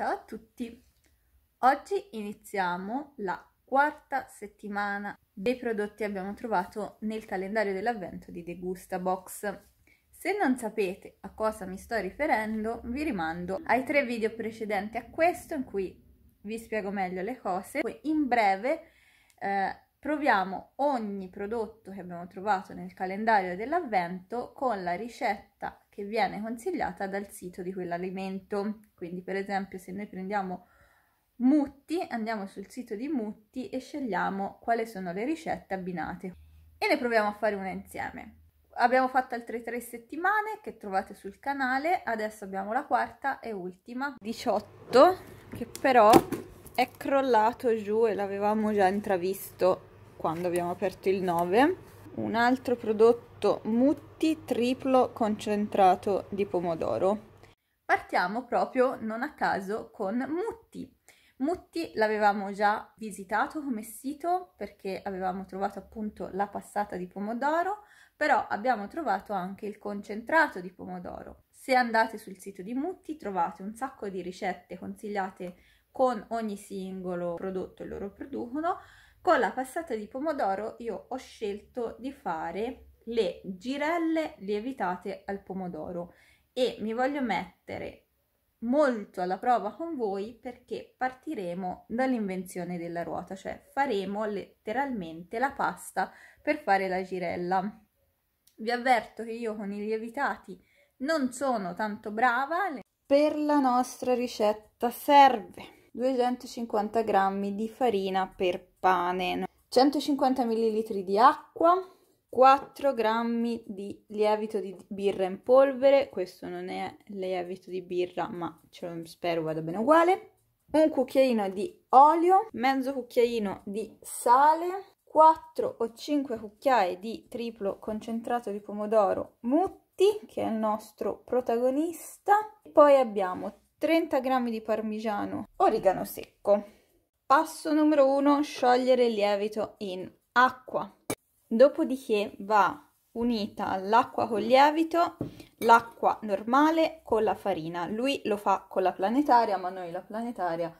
Ciao a tutti! Oggi iniziamo la quarta settimana dei prodotti che abbiamo trovato nel calendario dell'avvento di Degusta Box. Se non sapete a cosa mi sto riferendo, vi rimando ai tre video precedenti a questo in cui vi spiego meglio le cose. Poi in breve eh, proviamo ogni prodotto che abbiamo trovato nel calendario dell'avvento con la ricetta che viene consigliata dal sito di quell'alimento. Quindi per esempio se noi prendiamo Mutti, andiamo sul sito di Mutti e scegliamo quali sono le ricette abbinate e ne proviamo a fare una insieme. Abbiamo fatto altre tre settimane che trovate sul canale, adesso abbiamo la quarta e ultima, 18, che però è crollato giù e l'avevamo già intravisto quando abbiamo aperto il 9. Un altro prodotto prodotto Mutti triplo concentrato di pomodoro. Partiamo proprio non a caso con Mutti. Mutti l'avevamo già visitato come sito perché avevamo trovato appunto la passata di pomodoro, però abbiamo trovato anche il concentrato di pomodoro. Se andate sul sito di Mutti trovate un sacco di ricette consigliate con ogni singolo prodotto loro producono. Con la passata di pomodoro io ho scelto di fare le girelle lievitate al pomodoro e mi voglio mettere molto alla prova con voi perché partiremo dall'invenzione della ruota, cioè faremo letteralmente la pasta per fare la girella. Vi avverto che io con i lievitati non sono tanto brava. Per la nostra ricetta serve 250 g di farina per pane, 150 ml di acqua, 4 grammi di lievito di birra in polvere, questo non è lievito di birra ma ce lo spero vada bene uguale, un cucchiaino di olio, mezzo cucchiaino di sale, 4 o 5 cucchiai di triplo concentrato di pomodoro mutti, che è il nostro protagonista, poi abbiamo 30 g di parmigiano origano secco. Passo numero 1, sciogliere il lievito in acqua dopodiché va unita l'acqua con lievito, l'acqua normale con la farina. Lui lo fa con la planetaria, ma noi la planetaria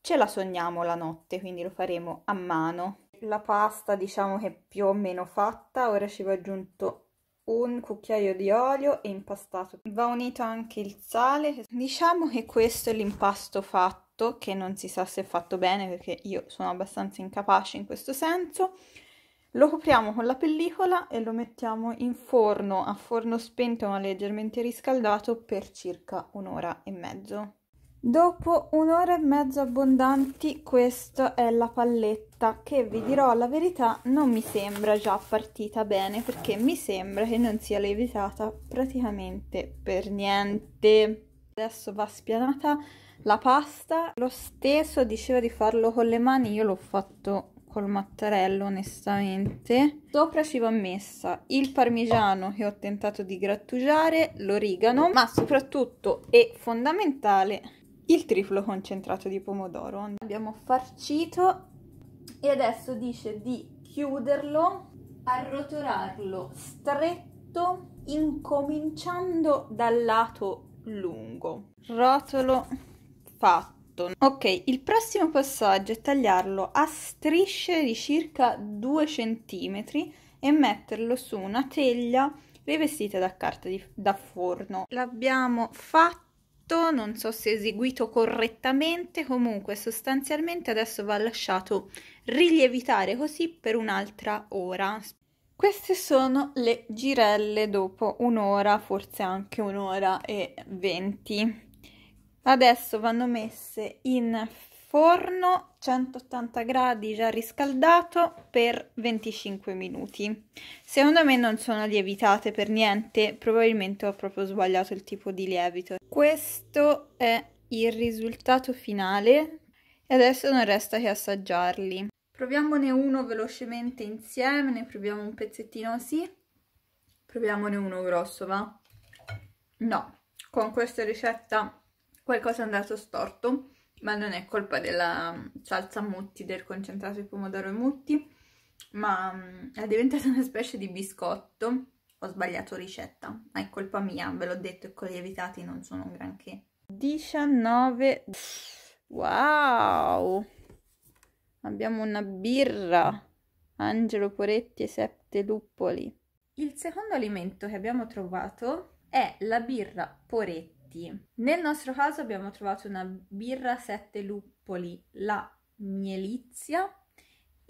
ce la sogniamo la notte, quindi lo faremo a mano. La pasta diciamo che è più o meno fatta, ora ci va aggiunto un cucchiaio di olio e impastato. Va unito anche il sale. Diciamo che questo è l'impasto fatto, che non si sa se è fatto bene perché io sono abbastanza incapace in questo senso. Lo copriamo con la pellicola e lo mettiamo in forno a forno spento ma leggermente riscaldato per circa un'ora e mezzo. Dopo un'ora e mezzo abbondanti questa è la palletta che vi dirò la verità non mi sembra già partita bene perché mi sembra che non sia lievitata praticamente per niente. Adesso va spianata la pasta, lo stesso diceva di farlo con le mani, io l'ho fatto col mattarello onestamente sopra ci va messa il parmigiano che ho tentato di grattugiare l'origano ma soprattutto e fondamentale il triplo concentrato di pomodoro abbiamo farcito e adesso dice di chiuderlo arrotolarlo stretto incominciando dal lato lungo rotolo fatto tutto. Ok, il prossimo passaggio è tagliarlo a strisce di circa 2 cm e metterlo su una teglia rivestita da carta di, da forno. L'abbiamo fatto non so se eseguito correttamente, comunque sostanzialmente adesso va lasciato rilievitare così per un'altra ora. Queste sono le girelle dopo un'ora, forse anche un'ora e venti adesso vanno messe in forno 180 gradi già riscaldato per 25 minuti secondo me non sono lievitate per niente probabilmente ho proprio sbagliato il tipo di lievito questo è il risultato finale e adesso non resta che assaggiarli proviamone uno velocemente insieme ne proviamo un pezzettino sì proviamone uno grosso va no con questa ricetta qualcosa è andato storto, ma non è colpa della mm, salsa mutti, del concentrato di pomodoro e mutti, ma mm, è diventata una specie di biscotto. Ho sbagliato ricetta, ma è colpa mia, ve l'ho detto, e con i lievitati non sono granché. 19... Wow! Abbiamo una birra! Angelo Poretti e Septe Luppoli. Il secondo alimento che abbiamo trovato è la birra Poretti Mietti. Nel nostro caso abbiamo trovato una birra sette luppoli, la Mielizia,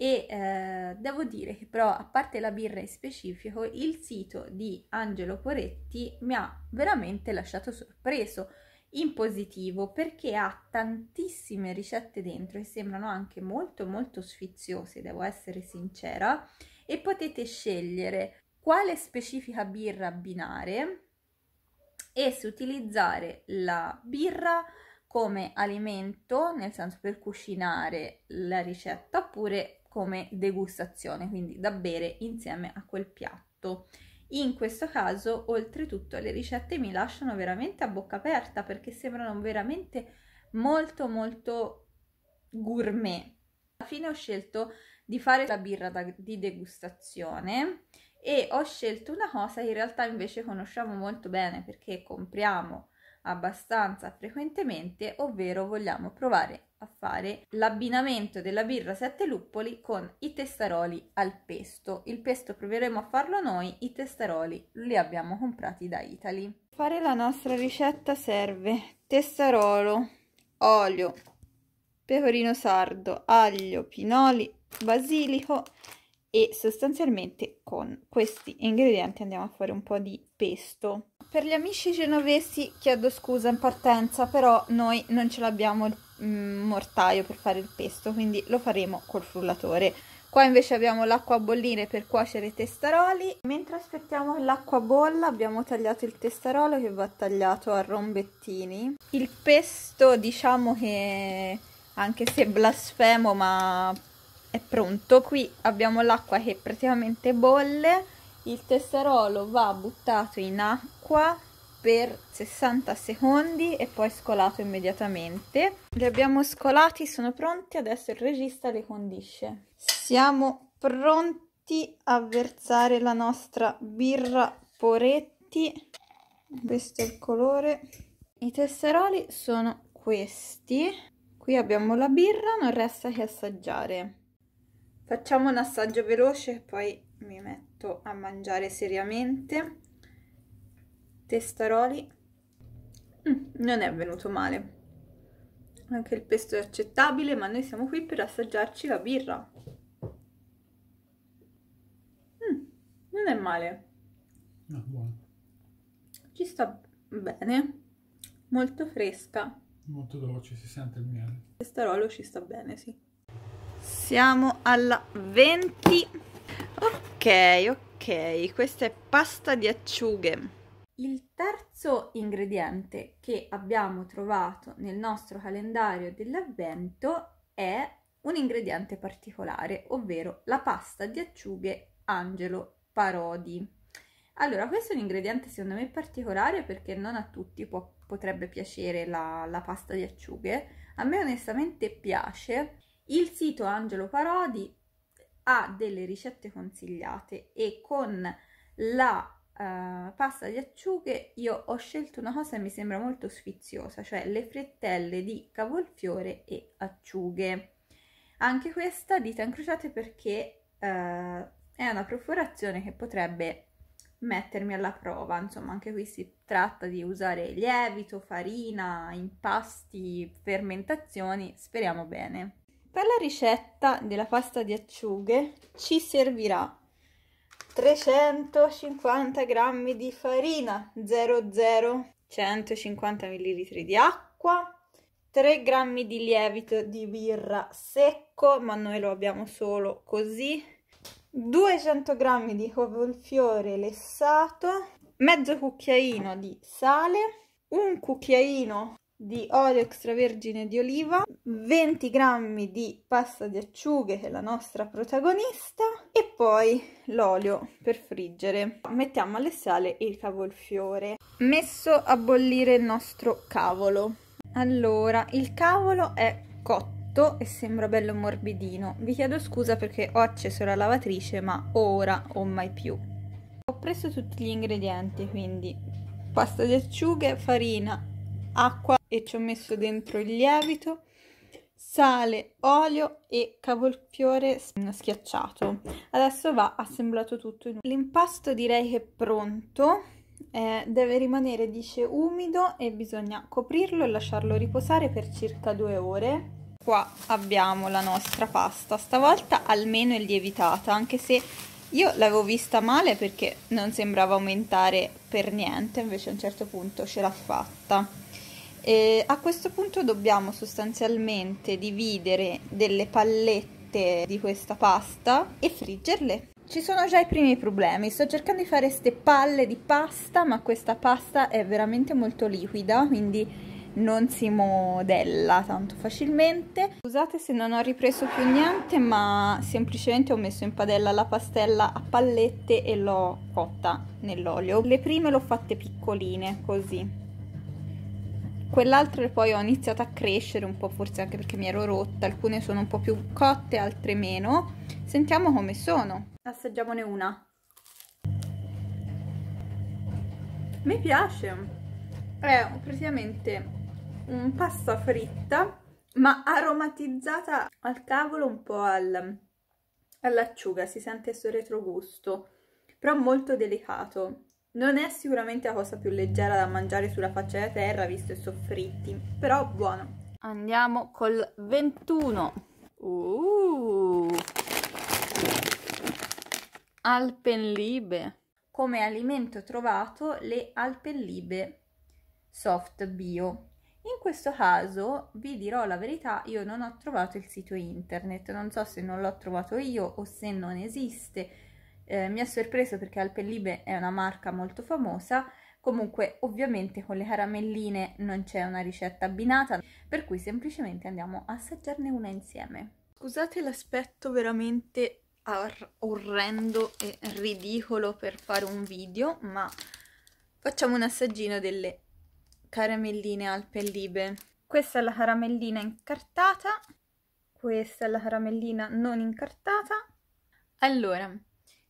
e eh, devo dire che però a parte la birra in specifico il sito di Angelo Poretti mi ha veramente lasciato sorpreso in positivo perché ha tantissime ricette dentro che sembrano anche molto molto sfiziose devo essere sincera e potete scegliere quale specifica birra abbinare e se utilizzare la birra come alimento, nel senso per cucinare la ricetta, oppure come degustazione, quindi da bere insieme a quel piatto. In questo caso, oltretutto, le ricette mi lasciano veramente a bocca aperta perché sembrano veramente molto molto gourmet. Alla fine ho scelto di fare la birra da, di degustazione e ho scelto una cosa che in realtà invece conosciamo molto bene perché compriamo abbastanza frequentemente, ovvero vogliamo provare a fare l'abbinamento della birra sette luppoli con i testaroli al pesto. Il pesto proveremo a farlo noi, i testaroli li abbiamo comprati da Italy. Per fare la nostra ricetta serve testarolo, olio, pecorino sardo, aglio, pinoli, basilico e sostanzialmente con questi ingredienti andiamo a fare un po' di pesto. Per gli amici genovesi chiedo scusa in partenza, però noi non ce l'abbiamo il mm, mortaio per fare il pesto, quindi lo faremo col frullatore. Qua invece abbiamo l'acqua a bollire per cuocere i testaroli. Mentre aspettiamo che l'acqua bolla abbiamo tagliato il testarolo che va tagliato a rombettini. Il pesto diciamo che anche se blasfemo ma è pronto. Qui abbiamo l'acqua che praticamente bolle, il tesserolo va buttato in acqua per 60 secondi e poi scolato immediatamente. Li abbiamo scolati, sono pronti, adesso il regista li condisce. Siamo pronti a versare la nostra birra Poretti. Questo è il colore. I tesseroli sono questi. Qui abbiamo la birra, non resta che assaggiare facciamo un assaggio veloce e poi mi metto a mangiare seriamente testaroli mm, non è venuto male anche il pesto è accettabile ma noi siamo qui per assaggiarci la birra mm, non è male no, ah, buono. ci sta bene molto fresca molto dolce si sente il miele testarolo ci sta bene sì siamo alla 20 ok ok questa è pasta di acciughe il terzo ingrediente che abbiamo trovato nel nostro calendario dell'avvento è un ingrediente particolare, ovvero la pasta di acciughe Angelo Parodi. Allora, questo è un ingrediente secondo me particolare perché non a tutti può, potrebbe piacere la, la pasta di acciughe. A me onestamente piace il sito Angelo Parodi ha delle ricette consigliate e con la uh, pasta di acciughe io ho scelto una cosa che mi sembra molto sfiziosa, cioè le frittelle di cavolfiore e acciughe. Anche questa dita incrociate perché uh, è una perforazione che potrebbe mettermi alla prova, insomma anche qui si tratta di usare lievito, farina, impasti, fermentazioni, speriamo bene. Per la ricetta della pasta di acciughe ci servirà 350 g di farina 00, 150 ml di acqua, 3 g di lievito di birra secco, ma noi lo abbiamo solo così, 200 g di cavolfiore lessato, mezzo cucchiaino di sale, un cucchiaino di olio extravergine di oliva, 20 g di pasta di acciughe che è la nostra protagonista e poi l'olio per friggere. Mettiamo alle sale il cavolfiore. Messo a bollire il nostro cavolo. Allora, il cavolo è cotto e sembra bello morbidino. Vi chiedo scusa perché ho acceso la lavatrice, ma ora o mai più. Ho preso tutti gli ingredienti, quindi pasta di acciughe, farina, acqua e ci ho messo dentro il lievito, sale, olio e cavolfiore schiacciato. Adesso va assemblato tutto. L'impasto direi che è pronto. Eh, deve rimanere, dice, umido e bisogna coprirlo e lasciarlo riposare per circa due ore. Qua abbiamo la nostra pasta, stavolta almeno è lievitata, anche se io l'avevo vista male perché non sembrava aumentare per niente, invece a un certo punto ce l'ha fatta. E a questo punto dobbiamo sostanzialmente dividere delle pallette di questa pasta e friggerle. Ci sono già i primi problemi, sto cercando di fare queste palle di pasta ma questa pasta è veramente molto liquida quindi non si modella tanto facilmente. Scusate se non ho ripreso più niente, ma semplicemente ho messo in padella la pastella a pallette e l'ho cotta nell'olio. Le prime le ho fatte piccoline, così. Quell'altra poi ho iniziato a crescere un po', forse anche perché mi ero rotta, alcune sono un po' più cotte, altre meno. Sentiamo come sono. Assaggiamone una. Mi piace. È praticamente un pasta fritta, ma aromatizzata al cavolo un po' al, all'acciuga, si sente questo retrogusto, però molto delicato. Non è sicuramente la cosa più leggera da mangiare sulla faccia della terra, visto i soffritti, però buono. Andiamo col 21. Uh. Alpenlibe. Come alimento trovato le alpenlibe soft bio. In questo caso, vi dirò la verità, io non ho trovato il sito internet, non so se non l'ho trovato io o se non esiste, eh, mi ha sorpreso perché Alpellibe è una marca molto famosa, comunque ovviamente con le caramelline non c'è una ricetta abbinata, per cui semplicemente andiamo a assaggiarne una insieme. Scusate l'aspetto veramente orrendo e ridicolo per fare un video, ma facciamo un assaggino delle caramelline alpellibe. Questa è la caramellina incartata, questa è la caramellina non incartata. Allora,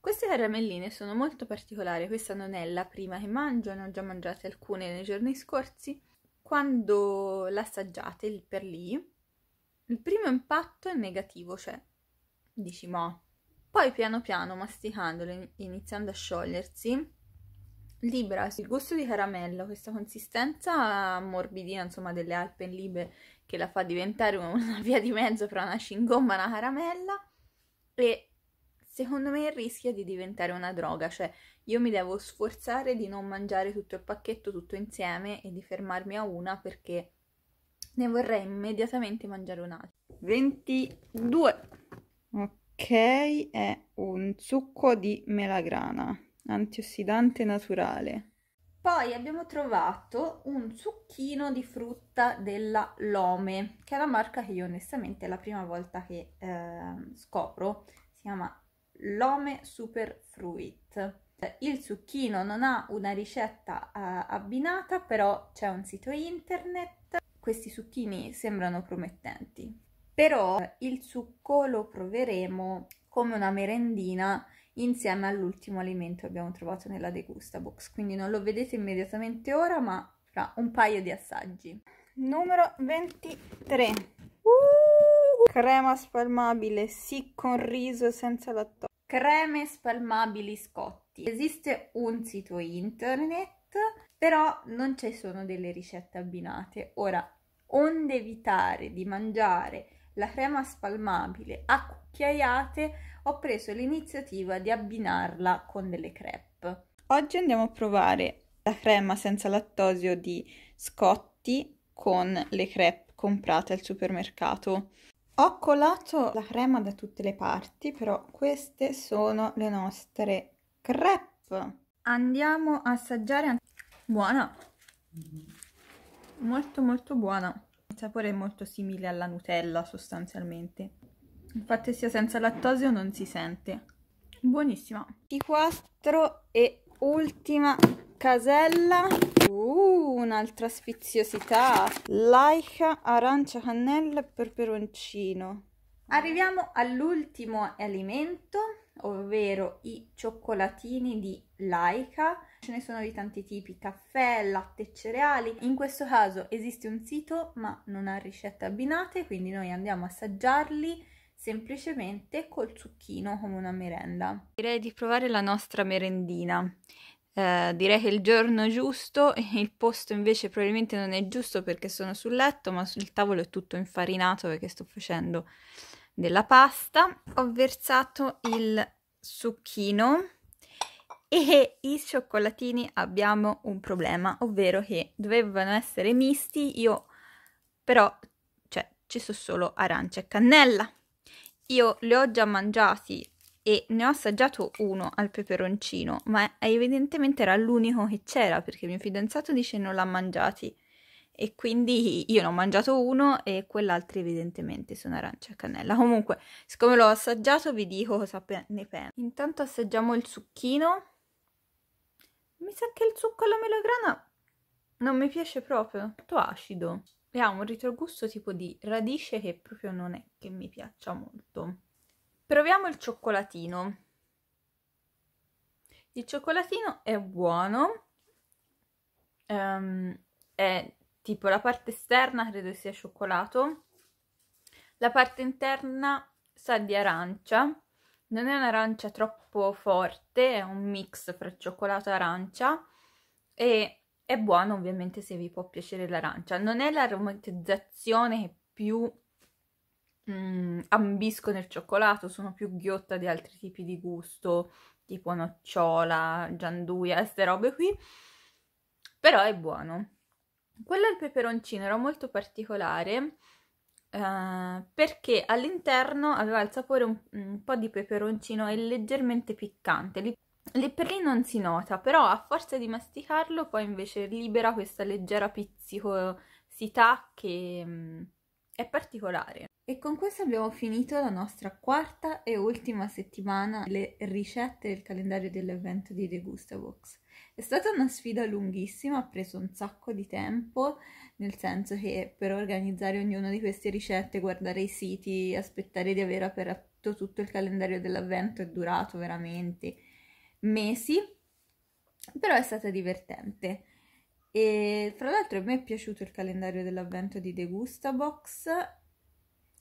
queste caramelline sono molto particolari, questa non è la prima che mangio, ne ho già mangiate alcune nei giorni scorsi. Quando l'assaggiate per lì, il primo impatto è negativo, cioè dici mo. Poi piano piano, masticandole, iniziando a sciogliersi, libera il gusto di caramello, questa consistenza morbidina, insomma, delle Libe che la fa diventare una via di mezzo fra una cingomba e una caramella e secondo me rischia di diventare una droga, cioè io mi devo sforzare di non mangiare tutto il pacchetto tutto insieme e di fermarmi a una perché ne vorrei immediatamente mangiare un'altra. 22. Ok, è un succo di melagrana, antiossidante naturale. Poi abbiamo trovato un succhino di frutta della Lome, che è la marca che io onestamente è la prima volta che eh, scopro. Si chiama Lome Super Fruit. Eh, il zucchino non ha una ricetta eh, abbinata, però c'è un sito internet. Questi zucchini sembrano promettenti. Però eh, il succo lo proveremo come una merendina insieme all'ultimo alimento che abbiamo trovato nella degusta box. Quindi non lo vedete immediatamente ora, ma fra un paio di assaggi. Numero 23. Uh! Crema spalmabile, sì con riso e senza lattosio creme spalmabili scotti. Esiste un sito internet, però non ci sono delle ricette abbinate. Ora, onde evitare di mangiare la crema spalmabile a cucchiaiate, ho preso l'iniziativa di abbinarla con delle crepe. Oggi andiamo a provare la crema senza lattosio di Scotti con le crepe comprate al supermercato. Ho colato la crema da tutte le parti, però queste sono le nostre crepe. Andiamo a assaggiare. Buona! Molto molto buona. Il sapore è molto simile alla Nutella sostanzialmente. Infatti sia senza lattosio non si sente. Buonissima. I quattro e ultima casella uh, un'altra sfiziosità laica arancia cannella e peperoncino arriviamo all'ultimo alimento ovvero i cioccolatini di laica ce ne sono di tanti tipi caffè latte e cereali in questo caso esiste un sito ma non ha ricette abbinate quindi noi andiamo a assaggiarli semplicemente col zucchino come una merenda. Direi di provare la nostra merendina. Eh, direi che il giorno giusto, il posto invece probabilmente non è giusto perché sono sul letto, ma sul tavolo è tutto infarinato perché sto facendo della pasta. Ho versato il succhino e i cioccolatini abbiamo un problema, ovvero che dovevano essere misti, io però, cioè, ci sono solo arancia e cannella. Io li ho già mangiati e ne ho assaggiato uno al peperoncino, ma evidentemente era l'unico che c'era perché mio fidanzato dice non l'ha mangiati e quindi io ne ho mangiato uno e quell'altro evidentemente sono arancia e cannella. Comunque, siccome l'ho assaggiato vi dico cosa ne penso. Intanto assaggiamo il succhino. Mi sa che il succo alla melagrana non mi piace proprio, è molto acido. E ha un ritrogusto tipo di radice che proprio non è che mi piaccia molto. Proviamo il cioccolatino. Il cioccolatino è buono, um, è tipo la parte esterna credo sia cioccolato, la parte interna sa di arancia, non è un'arancia troppo forte, è un mix fra cioccolato e arancia e è buono ovviamente se vi può piacere l'arancia. Non è l'aromatizzazione che più mm, ambisco nel cioccolato, sono più ghiotta di altri tipi di gusto, tipo nocciola, gianduia, queste robe qui, però è buono. Quello del peperoncino era molto particolare eh, perché all'interno aveva il sapore un, un, po' di peperoncino e leggermente piccante. Lì, lì per lì non si nota, però a forza di masticarlo poi invece libera questa leggera pizzicosità che mm, è particolare. E con questo abbiamo finito la nostra quarta e ultima settimana le ricette del calendario dell'evento di The Gustavox. È stata una sfida lunghissima, ha preso un sacco di tempo, nel senso che per organizzare ognuna di queste ricette, guardare i siti, aspettare di aver aperto tutto il calendario dell'avvento è durato veramente mesi, però è stata divertente. E fra l'altro a me è piaciuto il calendario dell'avvento di The Box,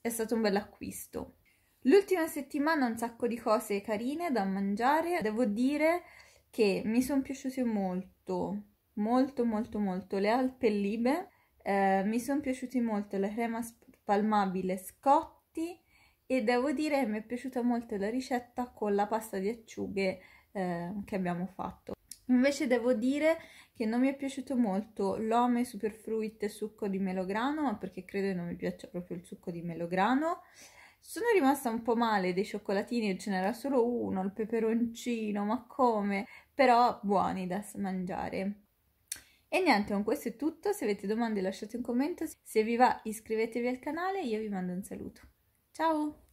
è stato un bel acquisto. L'ultima settimana un sacco di cose carine da mangiare, devo dire che mi sono piaciute molto, molto molto molto le alpellibe, eh, mi sono piaciute molto la crema spalmabile Scotti e devo dire che mi è piaciuta molto la ricetta con la pasta di acciughe eh, che abbiamo fatto. Invece devo dire che non mi è piaciuto molto l'Ome Superfruit succo di melograno, perché credo che non mi piaccia proprio il succo di melograno. Sono rimasta un po' male dei cioccolatini, ce n'era solo uno, il peperoncino, ma come? Però buoni da mangiare. E niente, con questo è tutto, se avete domande lasciate un commento, se vi va iscrivetevi al canale, io vi mando un saluto. Ciao!